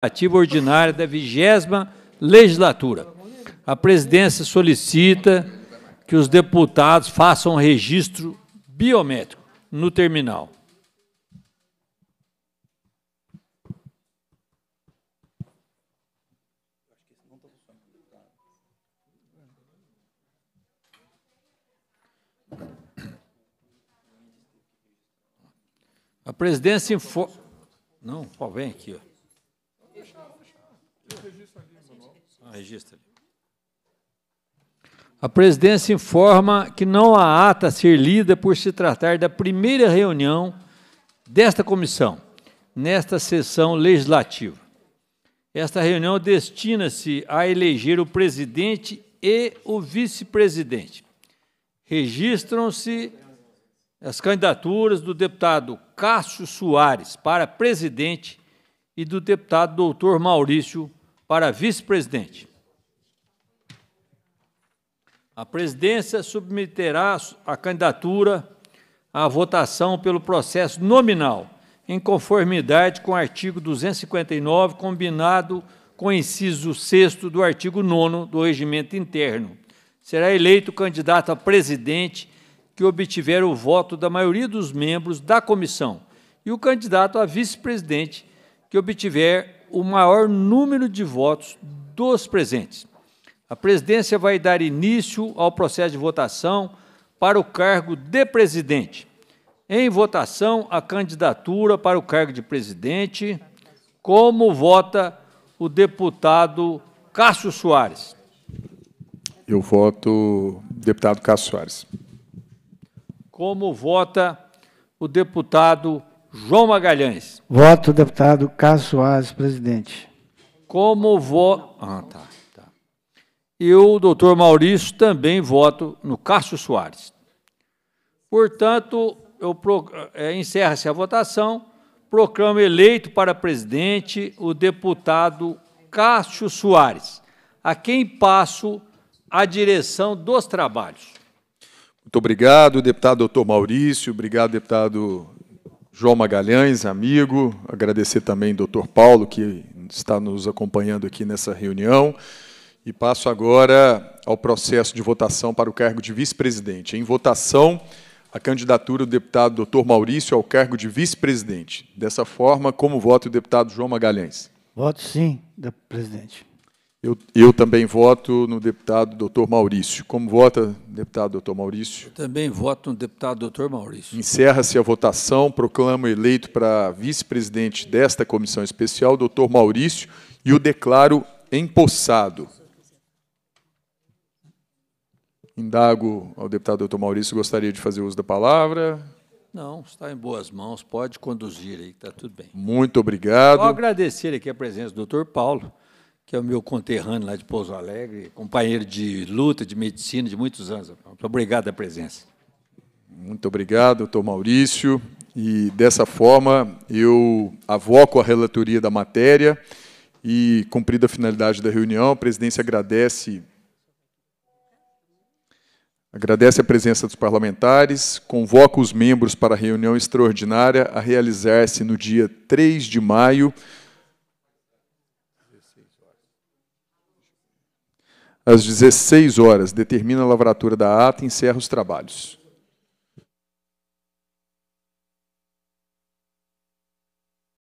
legislativa ordinária da vigésima legislatura. A presidência solicita que os deputados façam registro biométrico no terminal. A presidência informa. Não, ó, vem aqui, ó ah, registra ali. A presidência informa que não há ata a ser lida por se tratar da primeira reunião desta comissão, nesta sessão legislativa. Esta reunião destina-se a eleger o presidente e o vice-presidente. Registram-se as candidaturas do deputado Cássio Soares para presidente e do deputado doutor Maurício para vice-presidente. A presidência submeterá a candidatura à votação pelo processo nominal, em conformidade com o artigo 259, combinado com o inciso 6 do artigo 9 do regimento interno. Será eleito o candidato a presidente que obtiver o voto da maioria dos membros da comissão e o candidato a vice-presidente que obtiver o maior número de votos dos presentes. A presidência vai dar início ao processo de votação para o cargo de presidente. Em votação, a candidatura para o cargo de presidente, como vota o deputado Cássio Soares. Eu voto deputado Cássio Soares. Como vota o deputado João Magalhães. Voto, deputado Cássio Soares, presidente. Como voto. Ah, tá, tá. Eu, doutor Maurício também voto no Cássio Soares. Portanto, eu pro... é, encerra-se a votação. Proclamo eleito para presidente o deputado Cássio Soares, a quem passo a direção dos trabalhos. Muito obrigado, deputado doutor Maurício. Obrigado, deputado João Magalhães, amigo, agradecer também ao Dr. Paulo, que está nos acompanhando aqui nessa reunião. E passo agora ao processo de votação para o cargo de vice-presidente. Em votação, a candidatura do deputado Dr. Maurício ao cargo de vice-presidente. Dessa forma, como vota o deputado João Magalhães? Voto sim, presidente. Eu, eu, também voto no deputado doutor Maurício. Como vota, deputado doutor Maurício? Eu também voto no deputado doutor Maurício. Encerra-se a votação. Proclamo eleito para vice-presidente desta comissão especial, doutor Maurício, e o declaro empossado. Indago ao deputado doutor Maurício, gostaria de fazer uso da palavra. Não, está em boas mãos, pode conduzir aí, está tudo bem. Muito obrigado. Vou agradecer aqui a presença do doutor Paulo que é o meu conterrâneo lá de Pouso Alegre, companheiro de luta, de medicina, de muitos anos. Muito obrigado pela presença. Muito obrigado, doutor Maurício. E, dessa forma, eu avoco a relatoria da matéria e, cumprida a finalidade da reunião, a presidência agradece Agradece a presença dos parlamentares, convoca os membros para a reunião extraordinária a realizar-se no dia 3 de maio, às 16 horas, determina a lavratura da ata e encerra os trabalhos.